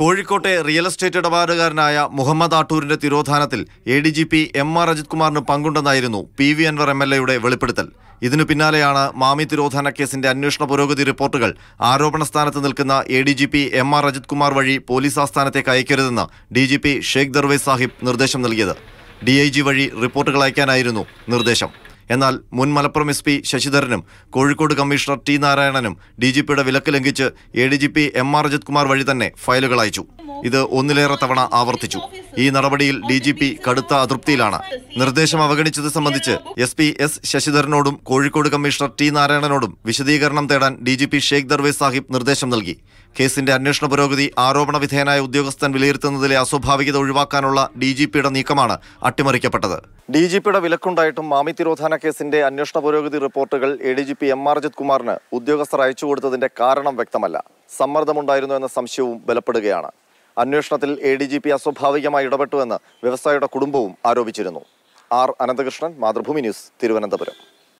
കോഴിക്കോട്ടെ real estate ഇടപാടുകാരനായ മുഹമ്മദ് ആട്ടൂരിന്റെ തിരോധാനത്തിൽ A D G P M R Ajith കുമാറിന് പങ്കുണ്ടെന്നായിരുന്നു P V Anvar M L എയുടെ വെളിപ്പെടുത്തൽ ഇതിനു പിന്നാലെയാണ് മാമി തിരോധാന കേസിന്റെ അന്വേഷണ പുരോഗതി റിപ്പോർട്ടുകൾ ആരോപണ സ്ഥാനത്ത് നിൽക്കുന്ന A D G P M R Ajith Kumar വഴി പോലീസ് ആസ്ഥാനത്തേക്ക് അയക്കരുതെന്ന് D G P Sheikh Darvesh Sahib നിർദ്ദേശം നൽകിയത് ഡി ഐ ജി വഴി റിപ്പോർട്ടുകൾ അയക്കാനായിരുന്നു നിർദ്ദേശം എന്നാൽ മുൻ മലപ്പുറം എസ് പി ശശിധരനും കോഴിക്കോട് കമ്മീഷണർ ടി നാരായണനും ഡി വിലക്ക് ലംഘിച്ച് A D G P M R Ajith Kumar വഴി തന്നെ ഫയലുകൾ അയച്ചു ഇത് ഒന്നിലേറെ തവണ ആവർത്തിച്ചു ഈ നടപടിയിൽ ഡി ജി പി കടുത്ത അതൃപ്തിയിലാണ് നിർദ്ദേശം അവഗണിച്ചത് സംബന്ധിച്ച് എസ് പി എസ് ശശിധരനോടും കോഴിക്കോട് കമ്മീഷണർ ടി നാരായണനോടും വിശദീകരണം തേടാൻ D G P Sheikh Darvesh Sahib നിർദ്ദേശം നൽകി കേസിന്റെ അന്വേഷണ പുരോഗതി ആരോപണ വിധേയനായ ഉദ്യോഗസ്ഥൻ വിലയിരുത്തുന്നതിലെ അസ്വാഭാവികത ഒഴിവാക്കാനുള്ള ഡി ജി പിയുടെ നീക്കമാണ് അട്ടിമറിക്കപ്പെട്ടത് ഡി ജി പിയുടെ വിലക്കുണ്ടായിട്ടും മാമി തിരോധാന കേസിന്റെ അന്വേഷണ പുരോഗതി റിപ്പോർട്ടുകൾ A D G P M R Ajith കുമാറിന് ഉദ്യോഗസ്ഥർ അയച്ചു കൊടുത്തതിന്റെ കാരണം വ്യക്തമല്ല സമ്മർദ്ദമുണ്ടായിരുന്നു എന്ന സംശയവും ബലപ്പെടുകയാണ് അന്വേഷണത്തിൽ എ ഡി ജി പി അസ്വാഭാവികമായി ഇടപെട്ടുവെന്ന് വ്യവസായിയുടെ കുടുംബവും ആരോപിച്ചിരുന്നു ആർ അനന്തകൃഷ്ണൻ മാതൃഭൂമി ന്യൂസ് തിരുവനന്തപുരം